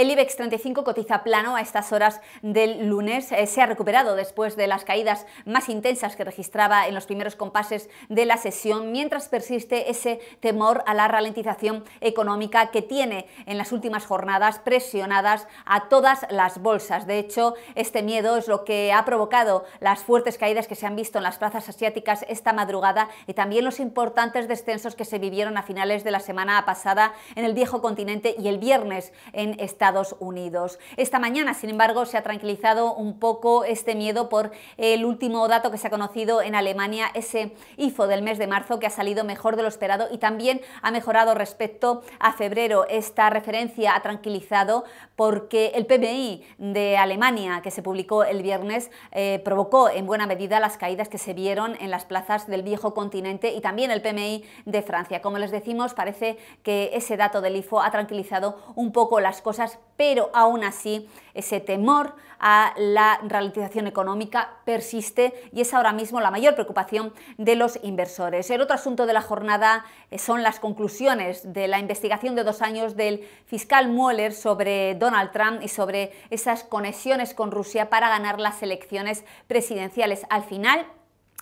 El IBEX 35 cotiza plano a estas horas del lunes. Eh, se ha recuperado después de las caídas más intensas que registraba en los primeros compases de la sesión, mientras persiste ese temor a la ralentización económica que tiene en las últimas jornadas presionadas a todas las bolsas. De hecho, este miedo es lo que ha provocado las fuertes caídas que se han visto en las plazas asiáticas esta madrugada y también los importantes descensos que se vivieron a finales de la semana pasada en el viejo continente y el viernes en Estados Estados Unidos. Esta mañana, sin embargo, se ha tranquilizado un poco este miedo por el último dato que se ha conocido en Alemania, ese IFO del mes de marzo que ha salido mejor de lo esperado y también ha mejorado respecto a febrero. Esta referencia ha tranquilizado porque el PMI de Alemania que se publicó el viernes eh, provocó en buena medida las caídas que se vieron en las plazas del viejo continente y también el PMI de Francia. Como les decimos, parece que ese dato del IFO ha tranquilizado un poco las cosas pero aún así ese temor a la realización económica persiste y es ahora mismo la mayor preocupación de los inversores. El otro asunto de la jornada eh, son las conclusiones de la investigación de dos años del fiscal Mueller sobre Donald Trump y sobre esas conexiones con Rusia para ganar las elecciones presidenciales. Al final,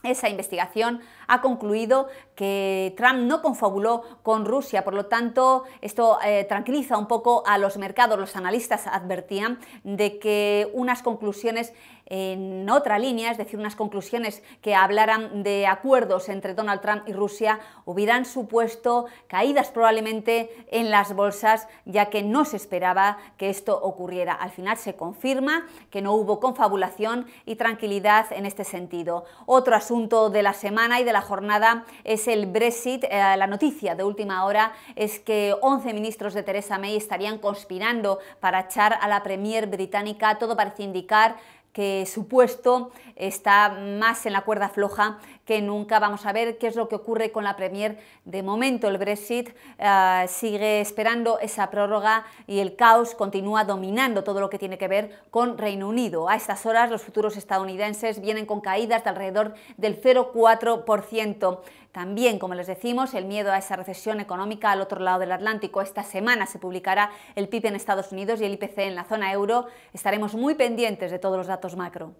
esa investigación ha concluido que Trump no confabuló con Rusia, por lo tanto esto eh, tranquiliza un poco a los mercados. Los analistas advertían de que unas conclusiones en otra línea, es decir, unas conclusiones que hablaran de acuerdos entre Donald Trump y Rusia, hubieran supuesto caídas probablemente en las bolsas, ya que no se esperaba que esto ocurriera. Al final se confirma que no hubo confabulación y tranquilidad en este sentido. Otro asunto de la semana y de la jornada es el Brexit. Eh, la noticia de última hora es que 11 ministros de Theresa May estarían conspirando para echar a la premier británica. Todo parece indicar que supuesto está más en la cuerda floja que nunca. Vamos a ver qué es lo que ocurre con la Premier. De momento el Brexit eh, sigue esperando esa prórroga y el caos continúa dominando todo lo que tiene que ver con Reino Unido. A estas horas los futuros estadounidenses vienen con caídas de alrededor del 0,4%. También, como les decimos, el miedo a esa recesión económica al otro lado del Atlántico. Esta semana se publicará el PIB en Estados Unidos y el IPC en la zona euro. Estaremos muy pendientes de todos los datos macro.